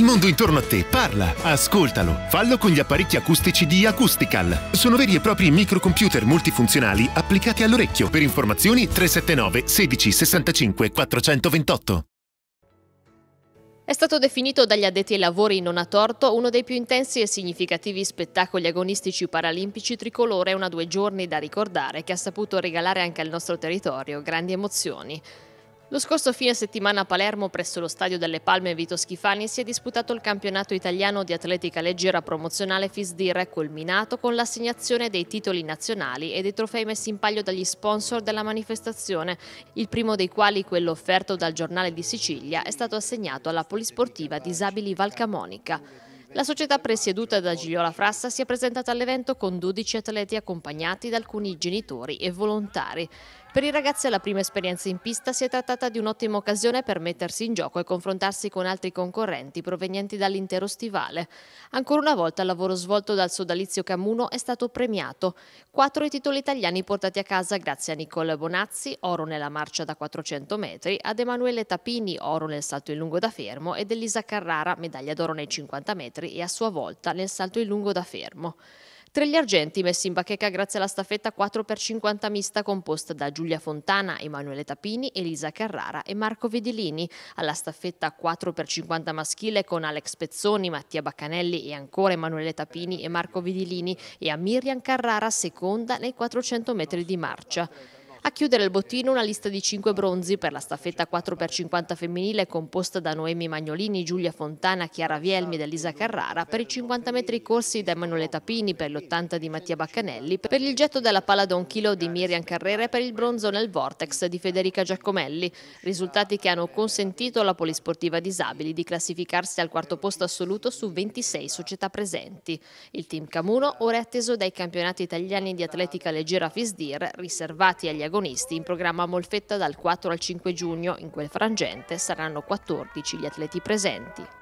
Il mondo intorno a te parla, ascoltalo. Fallo con gli apparecchi acustici di Acoustical. Sono veri e propri microcomputer multifunzionali applicati all'orecchio. Per informazioni 379 16 65 428. È stato definito dagli addetti ai lavori non a torto uno dei più intensi e significativi spettacoli agonistici paralimpici tricolore una due giorni da ricordare che ha saputo regalare anche al nostro territorio grandi emozioni. Lo scorso fine settimana a Palermo, presso lo Stadio delle Palme Vito Schifani, si è disputato il campionato italiano di atletica leggera promozionale FISDIR, culminato con l'assegnazione dei titoli nazionali e dei trofei messi in palio dagli sponsor della manifestazione, il primo dei quali, quello offerto dal giornale di Sicilia, è stato assegnato alla polisportiva Disabili Valcamonica. La società presieduta da Gigliola Frassa si è presentata all'evento con 12 atleti accompagnati da alcuni genitori e volontari. Per i ragazzi alla prima esperienza in pista si è trattata di un'ottima occasione per mettersi in gioco e confrontarsi con altri concorrenti provenienti dall'intero stivale. Ancora una volta il lavoro svolto dal sodalizio Camuno è stato premiato. Quattro i titoli italiani portati a casa grazie a Nicole Bonazzi, oro nella marcia da 400 metri, ad Emanuele Tapini, oro nel salto in lungo da fermo, ed Elisa Carrara, medaglia d'oro nei 50 metri e a sua volta nel salto in lungo da fermo. Tra gli argenti messi in bacheca grazie alla staffetta 4x50 mista composta da Giulia Fontana, Emanuele Tapini, Elisa Carrara e Marco Vidilini. alla staffetta 4x50 maschile con Alex Pezzoni, Mattia Baccanelli e ancora Emanuele Tapini e Marco Vidilini e a Miriam Carrara seconda nei 400 metri di marcia. A chiudere il bottino una lista di 5 bronzi per la staffetta 4x50 femminile composta da Noemi Magnolini, Giulia Fontana, Chiara Vielmi ed Elisa Carrara, per i 50 metri corsi da Emanuele Tapini, per l'80 di Mattia Baccanelli, per il getto della palla da un chilo di Miriam Carrera e per il bronzo nel Vortex di Federica Giacomelli, risultati che hanno consentito alla Polisportiva Disabili di classificarsi al quarto posto assoluto su 26 società presenti. Il team Camuno ora è atteso dai campionati italiani di atletica leggera FISDIR riservati agli agricoltori protagonisti in programma Molfetta dal 4 al 5 giugno. In quel frangente saranno 14 gli atleti presenti.